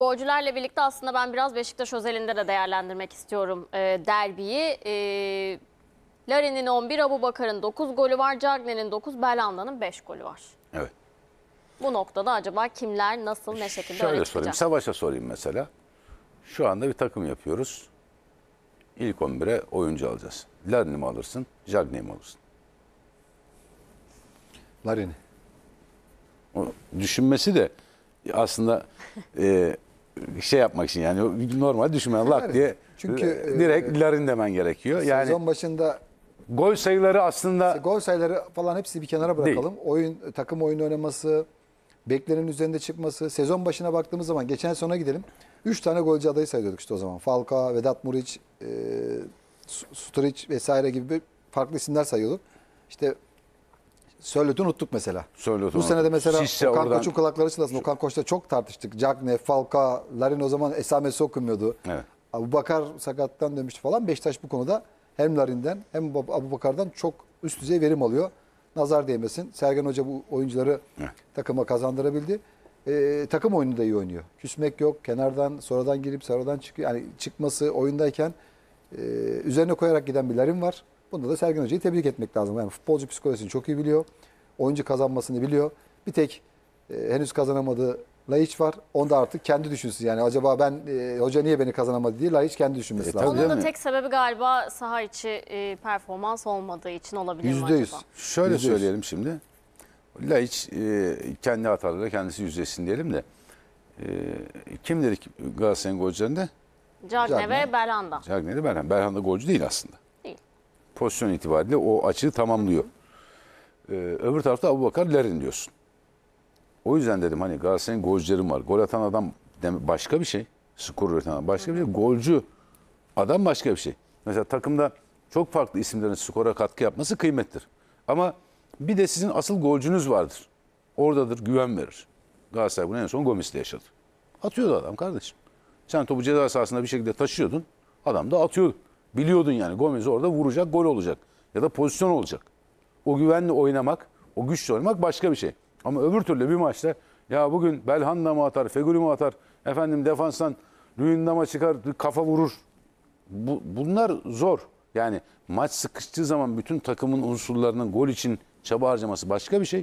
Golcülerle birlikte aslında ben biraz Beşiktaş özelinde de değerlendirmek istiyorum e, derbiyi. E, Larin'in 11, Abu Bakar'ın 9 golü var, Cagney'in 9, Belhanda'nın 5 golü var. Evet. Bu noktada acaba kimler, nasıl, ne şekilde Şöyle öne sorayım, Savaş'a sorayım mesela. Şu anda bir takım yapıyoruz. İlk 11'e oyuncu alacağız. Larin'i mi alırsın, Cagney'i mi alırsın? Larin'i. düşünmesi de aslında... E, şey yapmak için yani normal düşünme lak diye Çünkü e, direkt e, larin demen gerekiyor. Sezon yani sezon başında gol sayıları aslında gol sayıları falan hepsi bir kenara bırakalım. Değil. Oyun e, takım oyunu oynaması, beklerin üzerinde çıkması, sezon başına baktığımız zaman geçen sona gidelim. 3 tane golcü adayı sayıyorduk işte o zaman. Falka, Vedat Muriç, e, Sturridge vesaire gibi farklı isimler sayıyorduk. İşte Söyledi unuttuk mesela. Sörlot Bu sene de mesela Şişse Okan oradan... Koç'un kulakları çınlasın. Okan Koç'ta çok tartıştık. Cagne, Falka, Larin o zaman esamesi okunmuyordu. Evet. Abu Bakar sakattan dönmüştü falan. Beşiktaş bu konuda hem Larin'den hem Abu Bakar'dan çok üst düzey verim alıyor. Nazar değmesin. Sergen Hoca bu oyuncuları evet. takıma kazandırabildi. Ee, takım oyunu da iyi oynuyor. Küsmek yok. Kenardan sonradan girip sonradan çıkıyor. Yani çıkması oyundayken e, üzerine koyarak giden bir Larin var. Bunda da Sergen Hoca'yı tebrik etmek lazım. Yani futbolcu psikolojisini çok iyi biliyor. Oyuncu kazanmasını biliyor. Bir tek e, henüz kazanamadığı Laiç var. Onu da artık kendi düşünsün. Yani acaba ben e, hoca niye beni kazanamadı diye Laiç kendi düşünmesi e, lazım. Onun da tek sebebi galiba saha içi e, performans olmadığı için olabilir Yüzde mi acaba? Şöyle %100. söyleyelim şimdi. Laiç e, kendi hatalarıyla kendisi yüzleşsin diyelim de. E, kim dedik Galatasaray'ın golcülerinde? Cagne ve Berhanda. Cagne ve Berhanda. Berhanda golcü değil aslında pozisyon itibariyle o açığı tamamlıyor. Ee, öbür tarafta Abu Bakar Lerin diyorsun. O yüzden dedim hani Galatasaray'ın golcülerim var. Gol atan adam başka bir şey. Skor üreten adam başka bir şey. Golcü adam başka bir şey. Mesela takımda çok farklı isimlerin skora katkı yapması kıymettir. Ama bir de sizin asıl golcünüz vardır. Oradadır, güven verir. Galatasaray bunu en son Gomis'le yaşadı. Atıyordu adam kardeşim. Sen topu ceza sahasında bir şekilde taşıyordun. Adam da atıyordu. Biliyordun yani Gomez orada vuracak, gol olacak ya da pozisyon olacak. O güvenle oynamak, o güçle oynamak başka bir şey. Ama öbür türlü bir maçta ya bugün Belhanda mı atar, Fegül'ü mü atar, efendim defanstan Lüyendam'a çıkar, kafa vurur. Bu, bunlar zor. Yani maç sıkıştığı zaman bütün takımın unsurlarının gol için çaba harcaması başka bir şey.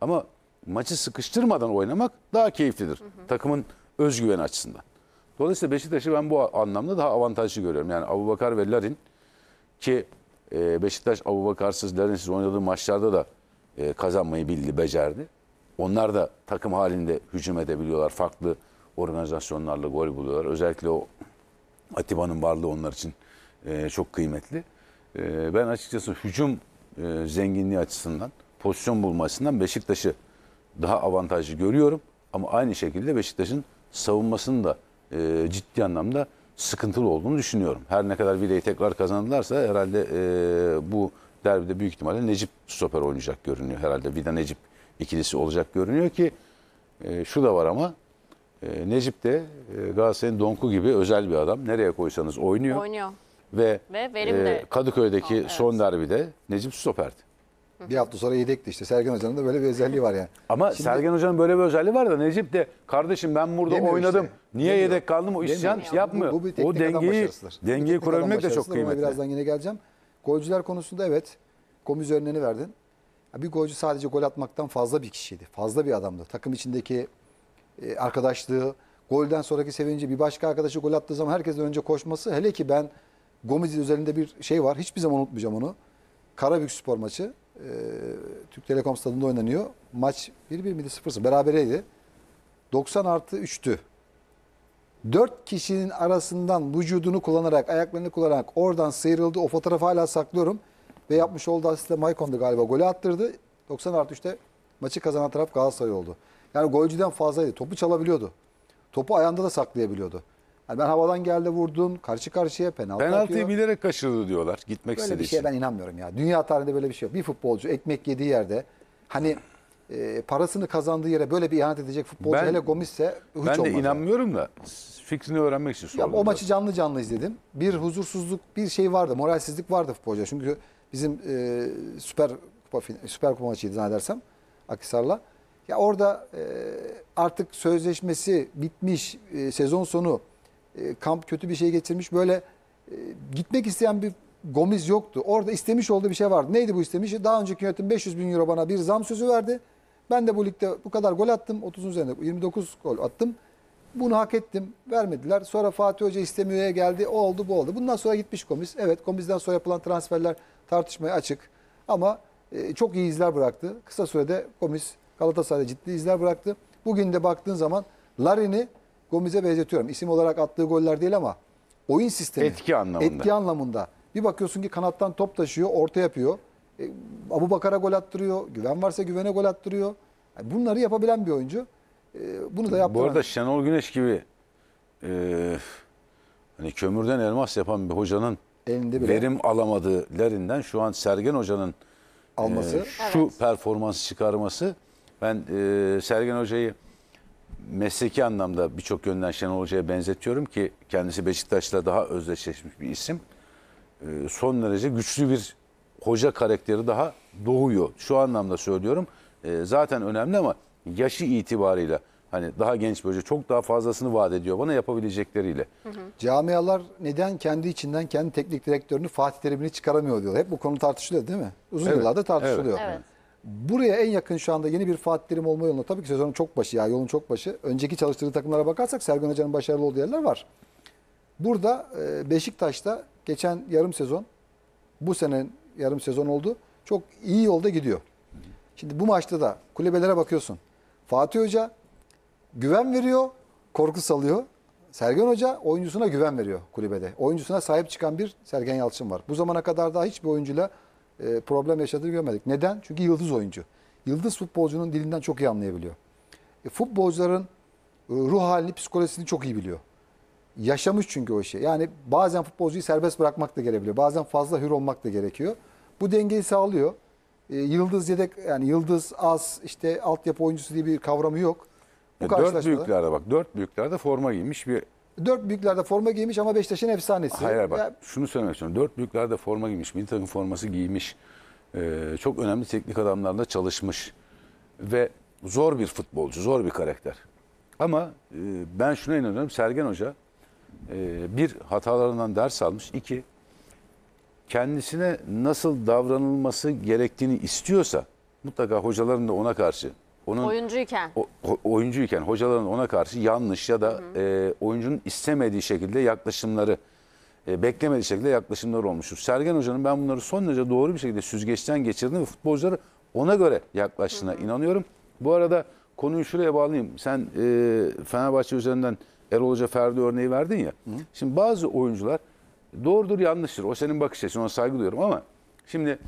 Ama maçı sıkıştırmadan oynamak daha keyiflidir. Hı hı. Takımın özgüveni açısından. Dolayısıyla Beşiktaş'ı ben bu anlamda daha avantajlı görüyorum. Yani Abubakar ve Larin ki e, Beşiktaş Abubakarsız, Larinsiz oynadığı maçlarda da e, kazanmayı bildi, becerdi. Onlar da takım halinde hücum edebiliyorlar. Farklı organizasyonlarla gol buluyorlar. Özellikle o Atiba'nın varlığı onlar için e, çok kıymetli. ben açıkçası hücum zenginliği açısından, pozisyon bulmasından Beşiktaş'ı daha avantajlı görüyorum. Ama aynı şekilde Beşiktaş'ın savunmasını da e, ciddi anlamda sıkıntılı olduğunu düşünüyorum. Her ne kadar Vida'yı tekrar kazandılarsa herhalde e, bu derbide büyük ihtimalle Necip stoper oynayacak görünüyor. Herhalde Vida Necip ikilisi olacak görünüyor ki e, şu da var ama e, Necip de e, Galatasaray'ın Donku gibi özel bir adam. Nereye koysanız oynuyor. Oynuyor. Ve, Ve verim e, de. Kadıköy'deki oh, evet. son derbide Necip stoperdi. Bir hafta sonra yedekti işte. Sergen Hoca'nın da böyle bir özelliği var yani. Ama Şimdi, Sergen Hoca'nın böyle bir özelliği var da Necip de kardeşim ben burada oynadım. Işte. Niye Demiyor. yedek kaldım? O isyan yapmıyor. Bu, bu bir o dengeyi, dengeyi kurabilmek de çok kıymetli. Birazdan yine geleceğim. Golcüler konusunda evet. Komiz örneğini verdin. Bir golcü sadece gol atmaktan fazla bir kişiydi. Fazla bir adamdı. Takım içindeki e, arkadaşlığı, golden sonraki sevinci, bir başka arkadaşı gol attığı zaman herkesten önce koşması. Hele ki ben Gomez'in üzerinde bir şey var. Hiçbir zaman unutmayacağım onu. Karabük spor maçı e, Türk Telekom stadında oynanıyor. Maç 1-1 miydi 0-0 berabereydi. 90 artı 3'tü. 4 kişinin arasından vücudunu kullanarak, ayaklarını kullanarak oradan sıyrıldı. O fotoğrafı hala saklıyorum. Ve yapmış olduğu asistle Maikon'da galiba golü attırdı. 90 artı 3'te maçı kazanan taraf Galatasaray oldu. Yani golcüden fazlaydı. Topu çalabiliyordu. Topu ayağında da saklayabiliyordu. Yani ben havadan geldi vurdun, karşı karşıya penaltı Penaltıyı atıyor. bilerek kaçırdı diyorlar gitmek Böyle bir şeye ben inanmıyorum ya. Dünya tarihinde böyle bir şey yok. Bir futbolcu ekmek yediği yerde hani e, parasını kazandığı yere böyle bir ihanet edecek futbolcu Ben- hele Gomis'se hiç ben de olmaz yani. inanmıyorum da fikrini öğrenmek için Ya o maçı canlı canlı izledim. Bir huzursuzluk, bir şey vardı, moralsizlik vardı futbolcuda. Çünkü bizim e, Süper Kupa Süper Kupa maçıydı zannedersem Akhisar'la. Ya orada e, artık sözleşmesi bitmiş, e, sezon sonu e, kamp kötü bir şey getirmiş. Böyle e, gitmek isteyen bir Gomiz yoktu. Orada istemiş olduğu bir şey vardı. Neydi bu istemiş? Daha önceki yönetim 500 bin euro bana bir zam sözü verdi. Ben de bu ligde bu kadar gol attım. 30'un üzerinde 29 gol attım. Bunu hak ettim. Vermediler. Sonra Fatih Hoca istemiyor'ya geldi. O oldu bu oldu. Bundan sonra gitmiş komiz. Evet komizden sonra yapılan transferler tartışmaya açık. Ama e, çok iyi izler bıraktı. Kısa sürede komiz Galatasaray'da ciddi izler bıraktı. Bugün de baktığın zaman Larin'i Gomez'e benzetiyorum. İsim olarak attığı goller değil ama oyun sistemi. Etki anlamında. Etki anlamında. Bir bakıyorsun ki kanattan top taşıyor, orta yapıyor. E, Abu Bakar'a gol attırıyor. Güven varsa güvene gol attırıyor. Yani bunları yapabilen bir oyuncu. E, bunu da yaptıran. Bu arada Şenol Güneş gibi e, hani kömürden elmas yapan bir hocanın Elinde bile. verim alamadığı şu an Sergen Hoca'nın e, alması e, şu evet. performansı çıkarması ben e, Sergen Hoca'yı mesleki anlamda birçok yönden Şenol Hoca'ya benzetiyorum ki kendisi Beşiktaş'la daha özdeşleşmiş bir isim. Ee, son derece güçlü bir hoca karakteri daha doğuyor. Şu anlamda söylüyorum. Ee, zaten önemli ama yaşı itibarıyla hani daha genç bir hoca çok daha fazlasını vaat ediyor bana yapabilecekleriyle. Hı hı. Camialar neden kendi içinden kendi teknik direktörünü Fatih Terim'ini çıkaramıyor diyorlar. Hep bu konu tartışılıyor değil mi? Uzun evet, yıllarda tartışılıyor. Evet. evet buraya en yakın şu anda yeni bir Fatih Terim olma yoluna Tabii ki sezonun çok başı ya yolun çok başı. Önceki çalıştırdığı takımlara bakarsak Sergen Hoca'nın başarılı olduğu yerler var. Burada e, Beşiktaş'ta geçen yarım sezon bu sene yarım sezon oldu. Çok iyi yolda gidiyor. Şimdi bu maçta da kulübelere bakıyorsun. Fatih Hoca güven veriyor, korku salıyor. Sergen Hoca oyuncusuna güven veriyor kulübede. Oyuncusuna sahip çıkan bir Sergen Yalçın var. Bu zamana kadar daha hiçbir oyuncuyla e, problem yaşadığını görmedik. Neden? Çünkü yıldız oyuncu. Yıldız futbolcunun dilinden çok iyi anlayabiliyor. E, futbolcuların e, ruh halini, psikolojisini çok iyi biliyor. Yaşamış çünkü o şey. Yani bazen futbolcuyu serbest bırakmak da gerekiyor. Bazen fazla hür olmak da gerekiyor. Bu dengeyi sağlıyor. E, yıldız yedek yani yıldız az işte altyapı oyuncusu diye bir kavramı yok. Bu Ya dört büyüklerde bak dört büyüklerde forma giymiş bir Dört büyüklerde forma giymiş ama Beşiktaş'ın efsanesi. Hayır bak ya... şunu söylemek istiyorum. Dört büyüklerde forma giymiş, milli takım forması giymiş. Ee, çok önemli teknik adamlarla çalışmış. Ve zor bir futbolcu, zor bir karakter. Ama e, ben şuna inanıyorum. Sergen Hoca e, bir hatalarından ders almış. iki kendisine nasıl davranılması gerektiğini istiyorsa mutlaka hocaların da ona karşı onun oyuncuyken o, oyuncuyken hocaların ona karşı yanlış ya da hı hı. E, oyuncunun istemediği şekilde yaklaşımları e, beklemediği şekilde yaklaşımlar olmuştur. Sergen Hoca'nın ben bunları son derece doğru bir şekilde süzgeçten geçirdim ve futbolcuları ona göre yaklaştığına hı hı. inanıyorum. Bu arada konuyu şuraya bağlayayım. Sen e, Fenerbahçe üzerinden Erol Hoca Ferdi örneği verdin ya. Hı. Şimdi bazı oyuncular doğrudur yanlıştır. O senin bakış ona saygı duyuyorum ama şimdi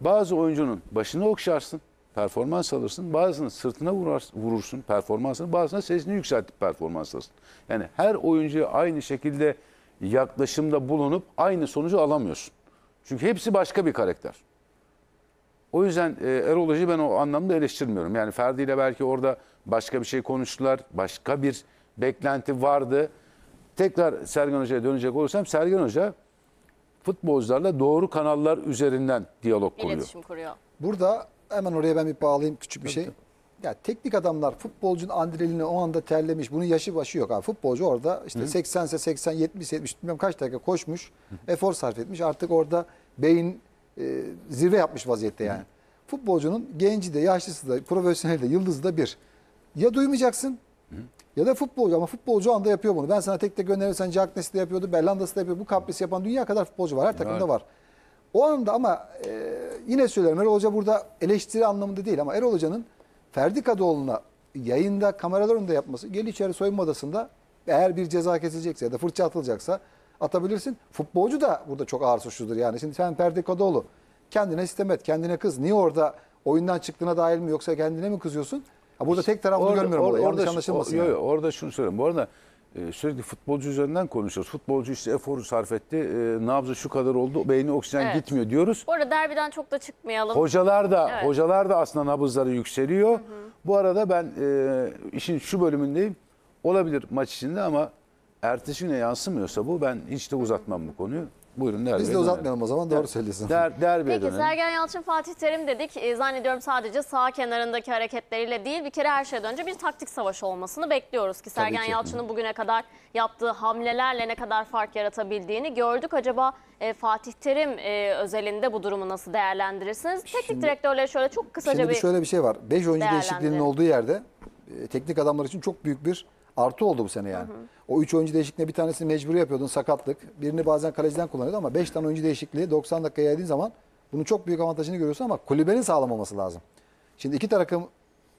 bazı oyuncunun başını okşarsın performans alırsın. Bazısını sırtına vurursun performansını. Bazısına sesini yükseltip performans alırsın. Yani her oyuncuya aynı şekilde yaklaşımda bulunup aynı sonucu alamıyorsun. Çünkü hepsi başka bir karakter. O yüzden e, Erol Hoca'yı ben o anlamda eleştirmiyorum. Yani Ferdi ile belki orada başka bir şey konuştular. Başka bir beklenti vardı. Tekrar Sergen Hoca'ya dönecek olursam Sergen Hoca futbolcularla doğru kanallar üzerinden diyalog kuruyor. İletişim kuruyor. Burada Hemen oraya ben bir bağlayayım küçük bir şey. Ya teknik adamlar futbolcunun andrelini o anda terlemiş. Bunun yaşı başı yok abi. Futbolcu orada işte 80 ise 80, 70 70 bilmem kaç dakika koşmuş. Efor sarf etmiş. Artık orada beyin e, zirve yapmış vaziyette yani. Futbolcunun genci de, yaşlısı da, profesyonel de, yıldızı da bir. Ya duymayacaksın ya da futbolcu ama futbolcu o anda yapıyor bunu. Ben sana tek tek gönderirim. Sen Jack Nesli de yapıyordu, Bellanda'sı da yapıyor. Bu kaprisi yapan dünya kadar futbolcu var. Her e, takımda var. O anlamda ama e, yine söylerim Erol Hoca burada eleştiri anlamında değil ama Erol Hoca'nın Ferdi Kadıoğlu'na yayında kameralar önünde yapması gel içeri soyunma odasında eğer bir ceza kesilecekse ya da fırça atılacaksa atabilirsin. Futbolcu da burada çok ağır suçludur yani. Şimdi sen Ferdi Kadıoğlu kendine sistem et, kendine kız. Niye orada oyundan çıktığına dair mi yoksa kendine mi kızıyorsun? Ha burada tek taraflı orada, görmüyorum or, Orada Yanlış anlaşılmasın. Or, yani. Yok, orada şunu söylüyorum. Bu arada e, sürekli futbolcu üzerinden konuşuyoruz. Futbolcu işte eforu sarf etti, e, nabzı şu kadar oldu, beyni oksijen Evet. gitmiyor diyoruz. Bu arada derbiden çok da çıkmayalım. Hocalar da Evet. hocalar da aslında nabızları yükseliyor. Bu arada ben e, işin şu bölümündeyim. Olabilir maç içinde ama ertesi güne yansımıyorsa bu ben hiç de uzatmam bu konuyu. Buyurun derbi. Biz de uzatmayalım o zaman. Doğru söylüyorsun. Der, derbiye Peki dönelim. Sergen Yalçın, Fatih Terim dedik. E, zannediyorum sadece sağ kenarındaki hareketleriyle değil bir kere her şeyden önce bir taktik savaşı olmasını bekliyoruz ki Sergen Yalçın'ın bugüne kadar yaptığı hamlelerle ne kadar fark yaratabildiğini gördük. Acaba e, Fatih Terim e, özelinde bu durumu nasıl değerlendirirsiniz? Teknik şimdi, direktörlere şöyle çok kısaca şimdi bir şöyle bir şey var. 5 oyuncu değişikliğinin olduğu yerde e, teknik adamlar için çok büyük bir artı oldu bu sene yani. Hı hı. O 3 oyuncu değişikliğine bir tanesini mecburi yapıyordun sakatlık. Birini bazen kaleciden kullanıyordu ama 5 tane oyuncu değişikliği 90 dakika yaydığı zaman bunun çok büyük avantajını görüyorsun ama kulübenin sağlam olması lazım. Şimdi iki takım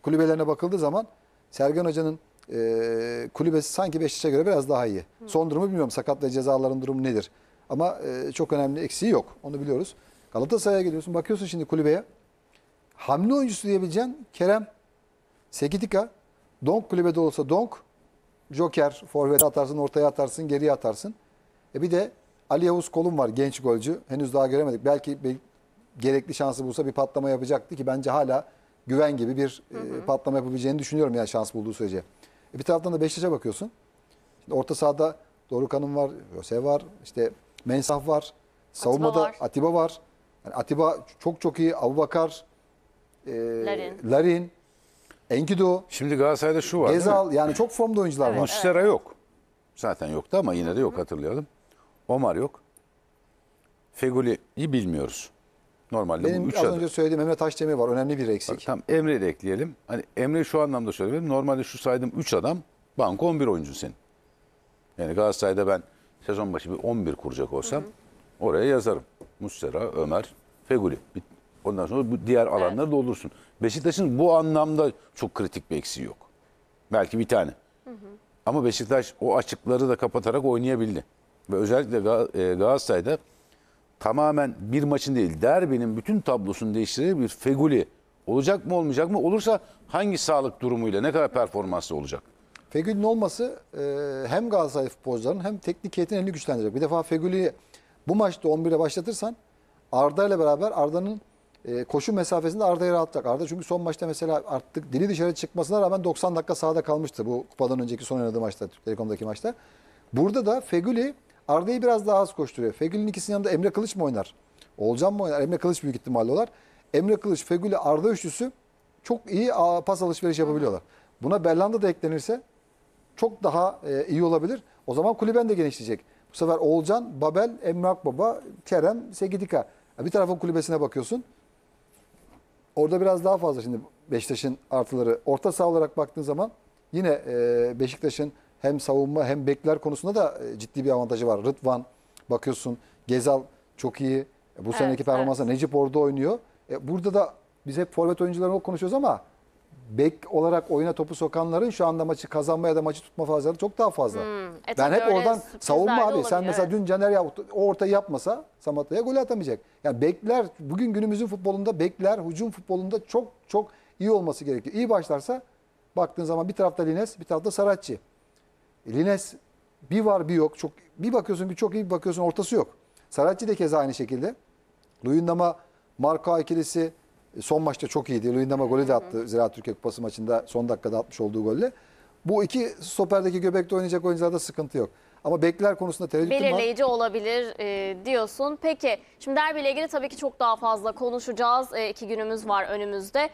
kulübelerine bakıldığı zaman Sergen Hoca'nın e, kulübesi sanki Beşiktaş'a göre biraz daha iyi. Hı. Son durumu bilmiyorum. Sakat ve cezaların durumu nedir? Ama e, çok önemli eksiği yok. Onu biliyoruz. Galatasaray'a geliyorsun. Bakıyorsun şimdi kulübeye. Hamle oyuncusu diyebileceğin Kerem, Sekitika, Donk kulübede olsa Donk, Joker, forvet atarsın, ortaya atarsın, geriye atarsın. E bir de Ali Yavuz Kolum var genç golcü. Henüz daha göremedik. Belki bir gerekli şansı bulsa bir patlama yapacaktı ki bence hala güven gibi bir e, hı hı. E, patlama yapabileceğini düşünüyorum yani şans bulduğu sürece. E bir taraftan da Beşiktaş'a bakıyorsun. Şimdi orta sahada Dorukan'ın var, Rose var, işte Mensah var, savunmada Atiba var. Atiba var. Yani Atiba çok çok iyi, Abubakar, e, Larin. Larin. Enkidu. Şimdi Galatasaray'da şu var Gezal yani çok formda oyuncular var. Mustera yok. Zaten yoktu ama yine de yok hatırlayalım. Omar yok. Feguli'yi bilmiyoruz. Normalde bu Benim üç az adı. önce söylediğim Emre Taşdemir var. Önemli bir eksik. Tamam Emre de ekleyelim. Hani Emre şu anlamda söylüyorum. Normalde şu saydığım 3 adam banka 11 oyuncu senin. Yani Galatasaray'da ben sezon başı bir 11 kuracak olsam oraya yazarım. Muslera, Ömer, Feguli. Bit- Ondan sonra bu diğer alanları evet. doldursun. Beşiktaş'ın bu anlamda çok kritik bir eksiği yok. Belki bir tane. Hı hı. Ama Beşiktaş o açıkları da kapatarak oynayabildi. Ve özellikle e, Galatasaray'da tamamen bir maçın değil derbinin bütün tablosunu değiştirir bir Feguli olacak mı olmayacak mı? Olursa hangi sağlık durumuyla ne kadar performanslı olacak? Fegül'ün olması e, hem Galatasaray futbolcularının hem teknik heyetin elini güçlendirecek. Bir defa Fegül'ü bu maçta 11'e başlatırsan Arda ile beraber Arda'nın e, koşu mesafesinde ardaya rahatlayacak. Arda çünkü son maçta mesela artık dili dışarı çıkmasına rağmen 90 dakika sahada kalmıştı bu kupadan önceki son oynadığı maçta, Telekom'daki maçta. Burada da Fegüli Arda'yı biraz daha az koşturuyor. Fegüli'nin ikisinin yanında Emre Kılıç mı oynar? Olcan mı oynar? Emre Kılıç büyük ihtimalle olar. Emre Kılıç, Fegüli, Arda üçlüsü çok iyi pas alışveriş yapabiliyorlar. Buna Berlanda da eklenirse çok daha e, iyi olabilir. O zaman kulüben de genişleyecek. Bu sefer Oğulcan, Babel, Emre Baba, Kerem, Segidika. Bir tarafın kulübesine bakıyorsun. Orada biraz daha fazla şimdi Beşiktaş'ın artıları. Orta saha olarak baktığın zaman yine e, Beşiktaş'ın hem savunma hem bekler konusunda da e, ciddi bir avantajı var. Rıdvan bakıyorsun Gezal çok iyi. E, bu evet, seneki performansa evet. Necip orada oynuyor. burada da biz hep forvet oyuncularını konuşuyoruz ama bek olarak oyuna topu sokanların şu anda maçı kazanmaya da maçı tutma fazlaları çok daha fazla. Hmm, e ben hep oradan savunma abi. Sen mesela evet. dün Caner ya o ortayı yapmasa Samatta'ya gol atamayacak. Yani bekler bugün günümüzün futbolunda bekler hücum futbolunda çok çok iyi olması gerekiyor. İyi başlarsa baktığın zaman bir tarafta Lines, bir tarafta Saratçı. E, Lines bir var bir yok. Çok bir bakıyorsun bir çok iyi bir bakıyorsun ortası yok. Saratçı de keza aynı şekilde. Luyendama Marka ikilisi e, son maçta çok iyiydi. Luyendama golü de attı Zira Türkiye Kupası maçında son dakikada atmış olduğu golle. Bu iki stoperdeki göbekte oynayacak oyuncularda sıkıntı yok. Ama bekler konusunda tereddütüm var. Belirleyici olabilir e, diyorsun. Peki şimdi derbiyle ilgili tabii ki çok daha fazla konuşacağız. E, iki günümüz var önümüzde.